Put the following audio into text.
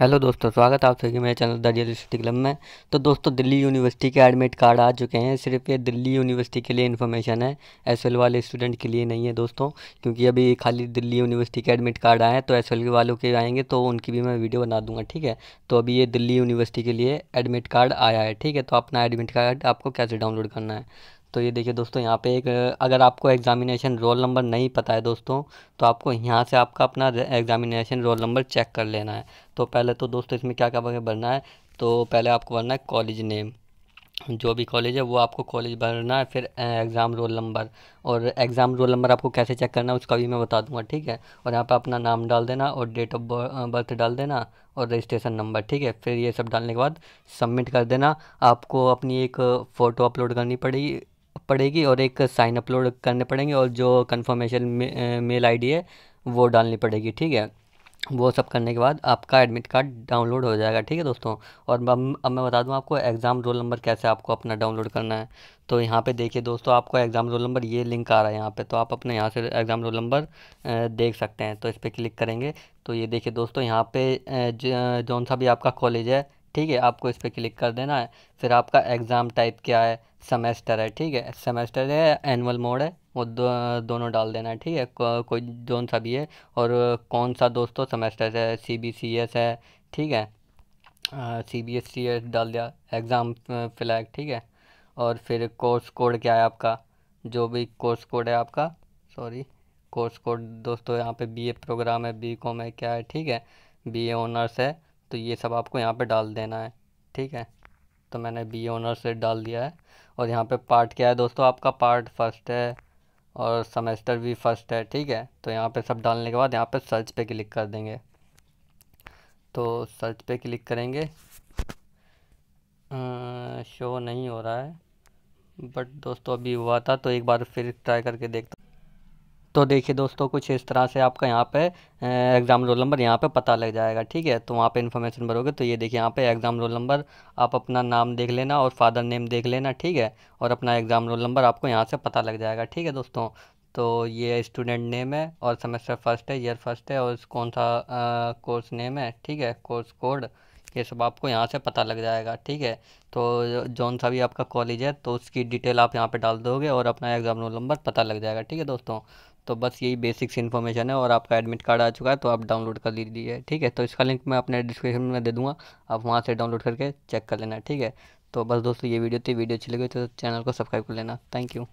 hello दोस्तों स्वागत है आप सभी मेरे चैनल द रियल क्लब में तो दोस्तों दिल्ली यूनिवर्सिटी के एडमिट कार्ड आ चुके हैं सिर्फ ये दिल्ली यूनिवर्सिटी के लिए इन्फॉर्मेशन है एस वाले स्टूडेंट के लिए नहीं है दोस्तों क्योंकि अभी खाली दिल्ली यूनिवर्सिटी के एडमिट कार्ड आए हैं तो एस वालों के आएंगे तो उनकी भी मैं वीडियो बना दूंगा ठीक है तो अभी ये दिल्ली यूनिवर्सिटी के लिए एडमिट कार्ड आया है ठीक है तो अपना एडमिट कार्ड आपको कैसे डाउनलोड करना है तो ये देखिए दोस्तों यहाँ पे एक अगर आपको एग्ज़ामिनेशन रोल नंबर नहीं पता है दोस्तों तो आपको यहाँ से आपका अपना एग्ज़ामिनेशन रोल नंबर चेक कर लेना है तो पहले तो दोस्तों इसमें क्या क्या भरना है तो पहले आपको भरना है कॉलेज नेम जो भी कॉलेज है वो आपको कॉलेज भरना है फिर एग्ज़ाम रोल नंबर और एग्ज़ाम रोल नंबर आपको कैसे चेक करना है उसका भी मैं बता दूंगा ठीक है और यहाँ पे अपना नाम डाल देना और डेट ऑफ बर्थ डाल देना और रजिस्ट्रेशन नंबर ठीक है फिर ये सब डालने के बाद सबमिट कर देना आपको अपनी एक फ़ोटो अपलोड करनी पड़ेगी पड़ेगी और एक साइन अपलोड करने पड़ेंगे और जो कन्फर्मेशन मेल आई है वो डालनी पड़ेगी ठीक है वो सब करने के बाद आपका एडमिट कार्ड डाउनलोड हो जाएगा ठीक है दोस्तों और अब अब मैं बता दूं आपको एग्ज़ाम रोल नंबर कैसे आपको अपना डाउनलोड करना है तो यहाँ पे देखिए दोस्तों आपको एग्ज़ाम रोल नंबर ये लिंक आ रहा है यहाँ पे तो आप अपने यहाँ से एग्ज़ाम रोल नंबर देख सकते हैं तो इस पर क्लिक करेंगे तो ये देखिए दोस्तों यहाँ पर जौन सा भी आपका कॉलेज है ठीक है आपको इस पर क्लिक कर देना है फिर आपका एग्ज़ाम टाइप क्या है सेमेस्टर है ठीक है सेमेस्टर है एनुअल मोड है वो दो, दोनों डाल देना है ठीक है को, कोई जोन सा भी है और कौन सा दोस्तों सेमेस्टर है सी बी सी एस है ठीक है C B S C S डाल दिया एग्ज़ाम फ्लैग ठीक है और फिर कोर्स कोड क्या है आपका जो भी कोर्स कोड है आपका सॉरी कोर्स कोड दोस्तों यहाँ पे बीए प्रोग्राम है बी कॉम है क्या है ठीक है बीए ऑनर्स है तो ये सब आपको यहाँ पे डाल देना है ठीक है तो मैंने बी ओनर से डाल दिया है और यहाँ पे पार्ट क्या है दोस्तों आपका पार्ट फर्स्ट है और सेमेस्टर भी फर्स्ट है ठीक है तो यहाँ पे सब डालने के बाद यहाँ पे सर्च पे क्लिक कर देंगे तो सर्च पे क्लिक करेंगे आ, शो नहीं हो रहा है बट दोस्तों अभी हुआ था तो एक बार फिर ट्राई करके देखता तो देखिए दोस्तों कुछ इस तरह से आपका यहाँ पे एग्ज़ाम रोल नंबर यहाँ पे पता लग जाएगा ठीक है तो वहाँ पे इन्फॉर्मेशन भरोगे तो ये देखिए यहाँ पे एग्ज़ाम रोल नंबर आप अपना नाम देख लेना और फादर नेम देख लेना ठीक है और अपना एग्ज़ाम रोल नंबर आपको यहाँ से पता लग जाएगा ठीक है दोस्तों तो ये स्टूडेंट नेम है और सेमेस्टर फर्स्ट है ईयर फर्स्ट है और कौन सा कोर्स नेम है ठीक है कोर्स कोड ये सब आपको यहाँ से पता लग जाएगा ठीक है तो जौन सा भी आपका कॉलेज है तो उसकी डिटेल आप यहाँ पे डाल दोगे और अपना एग्ज़ाम रोल नंबर पता लग जाएगा ठीक है दोस्तों तो बस यही बेसिक्स इन्फॉर्मेशन है और आपका एडमिट कार्ड आ चुका है तो आप डाउनलोड कर लीजिए ठीक है तो इसका लिंक मैं अपने डिस्क्रिप्शन में दे दूँगा आप वहाँ से डाउनलोड करके चेक कर लेना ठीक है तो बस दोस्तों ये वीडियो थी वीडियो अच्छी लगी तो चैनल को सब्सक्राइब कर लेना थैंक यू